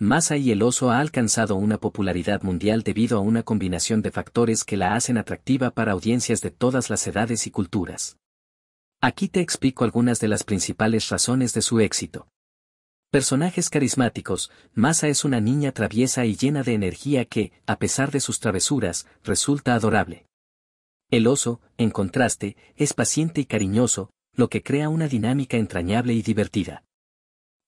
Masa y el oso ha alcanzado una popularidad mundial debido a una combinación de factores que la hacen atractiva para audiencias de todas las edades y culturas. Aquí te explico algunas de las principales razones de su éxito. Personajes carismáticos, Masa es una niña traviesa y llena de energía que, a pesar de sus travesuras, resulta adorable. El oso, en contraste, es paciente y cariñoso, lo que crea una dinámica entrañable y divertida.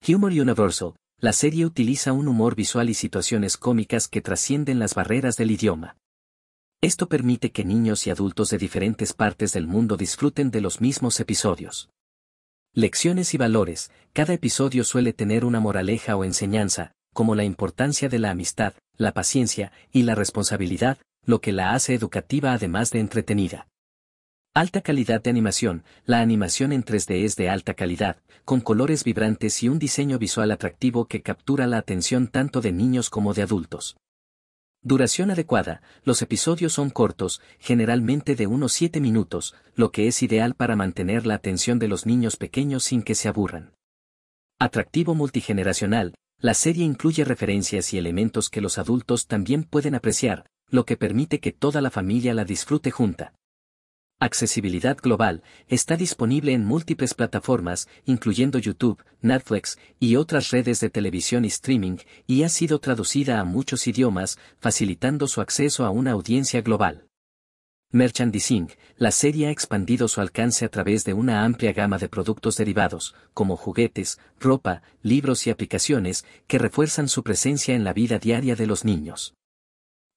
Humor Universal, la serie utiliza un humor visual y situaciones cómicas que trascienden las barreras del idioma. Esto permite que niños y adultos de diferentes partes del mundo disfruten de los mismos episodios. Lecciones y valores, cada episodio suele tener una moraleja o enseñanza, como la importancia de la amistad, la paciencia y la responsabilidad, lo que la hace educativa además de entretenida. Alta calidad de animación. La animación en 3D es de alta calidad, con colores vibrantes y un diseño visual atractivo que captura la atención tanto de niños como de adultos. Duración adecuada. Los episodios son cortos, generalmente de unos 7 minutos, lo que es ideal para mantener la atención de los niños pequeños sin que se aburran. Atractivo multigeneracional. La serie incluye referencias y elementos que los adultos también pueden apreciar, lo que permite que toda la familia la disfrute junta. Accesibilidad Global está disponible en múltiples plataformas, incluyendo YouTube, Netflix y otras redes de televisión y streaming, y ha sido traducida a muchos idiomas, facilitando su acceso a una audiencia global. Merchandising, la serie ha expandido su alcance a través de una amplia gama de productos derivados, como juguetes, ropa, libros y aplicaciones, que refuerzan su presencia en la vida diaria de los niños.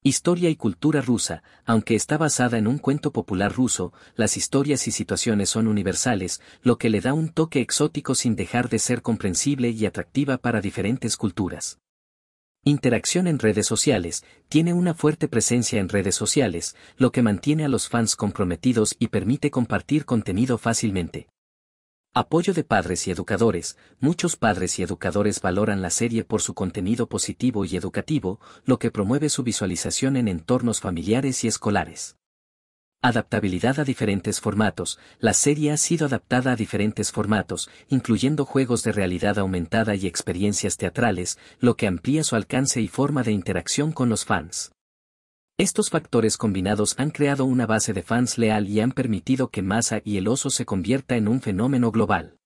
Historia y cultura rusa, aunque está basada en un cuento popular ruso, las historias y situaciones son universales, lo que le da un toque exótico sin dejar de ser comprensible y atractiva para diferentes culturas. Interacción en redes sociales, tiene una fuerte presencia en redes sociales, lo que mantiene a los fans comprometidos y permite compartir contenido fácilmente. Apoyo de padres y educadores. Muchos padres y educadores valoran la serie por su contenido positivo y educativo, lo que promueve su visualización en entornos familiares y escolares. Adaptabilidad a diferentes formatos. La serie ha sido adaptada a diferentes formatos, incluyendo juegos de realidad aumentada y experiencias teatrales, lo que amplía su alcance y forma de interacción con los fans. Estos factores combinados han creado una base de fans leal y han permitido que Masa y el oso se convierta en un fenómeno global.